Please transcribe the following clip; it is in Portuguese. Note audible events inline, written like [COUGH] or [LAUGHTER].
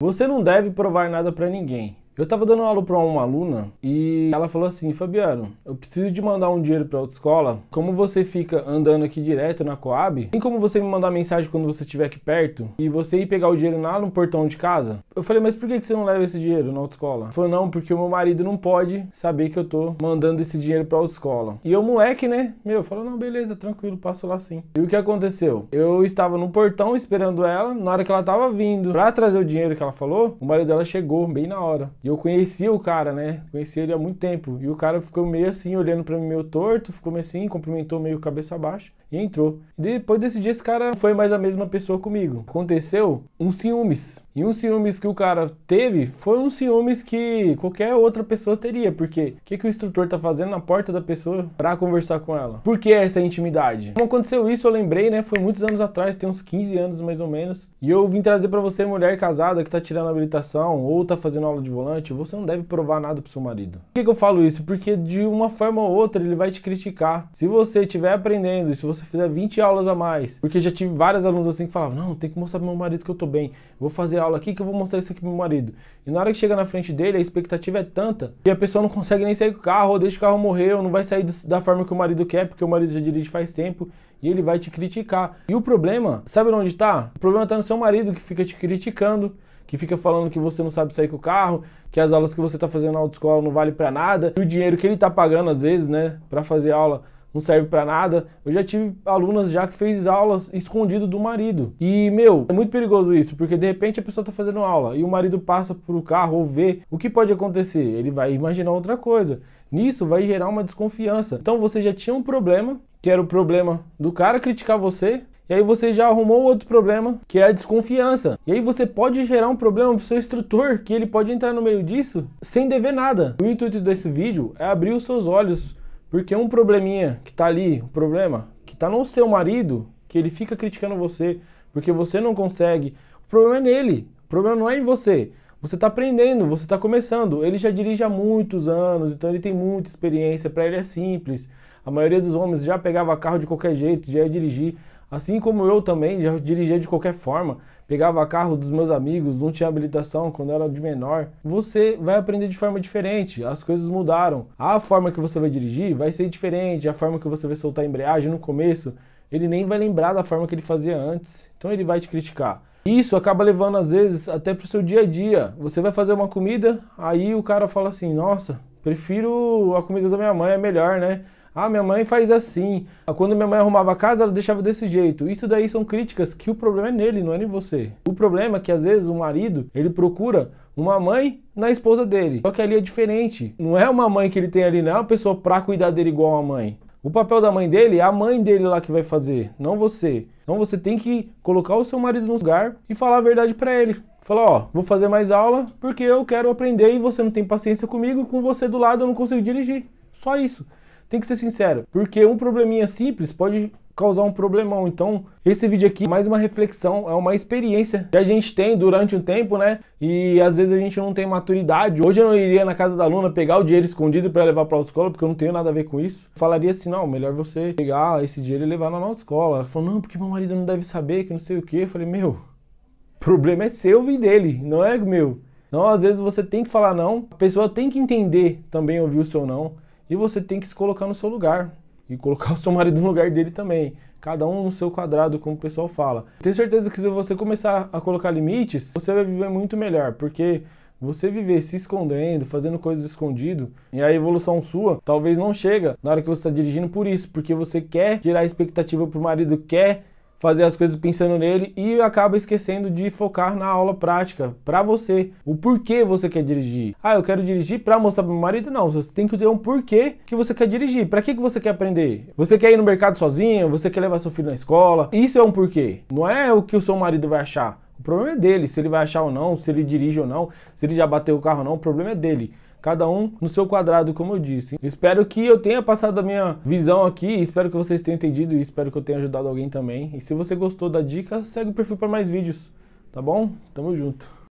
Você não deve provar nada para ninguém. Eu estava dando aula para uma aluna e ela falou assim: Fabiano, eu preciso de mandar um dinheiro para outra escola. Como você fica andando aqui direto na Coab, tem como você me mandar mensagem quando você estiver aqui perto e você ir pegar o dinheiro lá no portão de casa? Eu falei: Mas por que você não leva esse dinheiro na autoescola? Ela falou: Não, porque o meu marido não pode saber que eu tô mandando esse dinheiro para autoescola. E eu, moleque, né? Meu, falou: Não, beleza, tranquilo, passo lá sim. E o que aconteceu? Eu estava no portão esperando ela. Na hora que ela estava vindo para trazer o dinheiro que ela falou, o marido dela chegou bem na hora eu conhecia o cara, né? Conhecia ele há muito tempo. E o cara ficou meio assim, olhando para mim meio torto, ficou meio assim, cumprimentou meio cabeça baixa e entrou. depois desse dia, esse cara não foi mais a mesma pessoa comigo. Aconteceu um ciúmes. E um ciúmes que o cara teve foi um ciúmes que qualquer outra pessoa teria. Porque o que, que o instrutor tá fazendo na porta da pessoa para conversar com ela? Por que essa intimidade? Como aconteceu isso, eu lembrei, né? Foi muitos anos atrás, tem uns 15 anos mais ou menos. E eu vim trazer para você, mulher casada que tá tirando habilitação ou tá fazendo aula de volante você não deve provar nada pro seu marido. Por que, que eu falo isso? Porque de uma forma ou outra ele vai te criticar. Se você estiver aprendendo, se você fizer 20 aulas a mais, porque já tive várias alunos assim que falavam, não, tem que mostrar pro meu marido que eu tô bem, vou fazer aula aqui que eu vou mostrar isso aqui pro meu marido. E na hora que chega na frente dele, a expectativa é tanta que a pessoa não consegue nem sair do carro, ou deixa o carro morrer, ou não vai sair da forma que o marido quer, porque o marido já dirige faz tempo e ele vai te criticar. E o problema, sabe onde está? O problema está no seu marido que fica te criticando, que fica falando que você não sabe sair com o carro, que as aulas que você está fazendo na autoescola não vale para nada, e o dinheiro que ele está pagando às vezes, né, para fazer aula não serve para nada. Eu já tive alunas já que fez aulas escondido do marido. E meu, é muito perigoso isso, porque de repente a pessoa tá fazendo aula e o marido passa pro carro ou vê, o que pode acontecer? Ele vai imaginar outra coisa. Nisso vai gerar uma desconfiança. Então você já tinha um problema, que era o problema do cara criticar você e aí você já arrumou outro problema, que é a desconfiança. E aí você pode gerar um problema para o seu instrutor, que ele pode entrar no meio disso sem dever nada. O intuito desse vídeo é abrir os seus olhos, porque um probleminha que está ali, um problema que está no seu marido, que ele fica criticando você porque você não consegue, o problema é nele, o problema não é em você. Você está aprendendo, você está começando. Ele já dirige há muitos anos, então ele tem muita experiência. Para ele é simples. A maioria dos homens já pegava carro de qualquer jeito, já ia dirigir. Assim como eu também já dirigia de qualquer forma, pegava carro dos meus amigos, não tinha habilitação quando era de menor. Você vai aprender de forma diferente, as coisas mudaram. A forma que você vai dirigir vai ser diferente, a forma que você vai soltar a embreagem no começo, ele nem vai lembrar da forma que ele fazia antes, então ele vai te criticar. Isso acaba levando às vezes até pro seu dia a dia. Você vai fazer uma comida, aí o cara fala assim: "Nossa, prefiro a comida da minha mãe, é melhor, né?" Ah, minha mãe faz assim. Ah, quando minha mãe arrumava a casa, ela deixava desse jeito. Isso daí são críticas que o problema é nele, não é em você. O problema é que às vezes o marido, ele procura uma mãe na esposa dele. Só que ali é diferente. Não é uma mãe que ele tem ali, não é uma pessoa pra cuidar dele igual a mãe. O papel da mãe dele é a mãe dele lá que vai fazer, não você. Então você tem que colocar o seu marido no lugar e falar a verdade para ele. Falar, ó, vou fazer mais aula porque eu quero aprender e você não tem paciência comigo, com você do lado eu não consigo dirigir. Só isso. Tem que ser sincero, porque um probleminha simples pode causar um problemão. Então, esse vídeo aqui é mais uma reflexão, é uma experiência que a gente tem durante o um tempo, né? E às vezes a gente não tem maturidade. Hoje eu não iria na casa da aluna pegar o dinheiro escondido para levar para a autoescola, porque eu não tenho nada a ver com isso. Eu falaria assim: não, melhor você pegar esse dinheiro e levar na autoescola. Ela falou: não, porque meu marido não deve saber, que não sei o que. Eu falei: meu, o problema é seu e dele, não é meu. Então, às vezes você tem que falar não, a pessoa tem que entender também ouvir o seu não. E você tem que se colocar no seu lugar e colocar [LAUGHS] o seu marido no lugar dele também. Cada um no seu quadrado, como o pessoal fala. Tenho certeza que se você começar a colocar limites, você vai viver muito melhor, porque você viver se escondendo, fazendo coisas escondido, e a evolução sua talvez não chega na hora que você está dirigindo por isso, porque você quer gerar expectativa para o marido, quer fazer as coisas pensando nele e acaba esquecendo de focar na aula prática para você. O porquê você quer dirigir? Ah, eu quero dirigir para mostrar para meu marido? Não, você tem que ter um porquê que você quer dirigir. Para que que você quer aprender? Você quer ir no mercado sozinho? Você quer levar seu filho na escola? Isso é um porquê. Não é o que o seu marido vai achar. O problema é dele, se ele vai achar ou não, se ele dirige ou não, se ele já bateu o carro ou não, o problema é dele cada um no seu quadrado, como eu disse. Espero que eu tenha passado a minha visão aqui, espero que vocês tenham entendido e espero que eu tenha ajudado alguém também. E se você gostou da dica, segue o perfil para mais vídeos, tá bom? Tamo junto.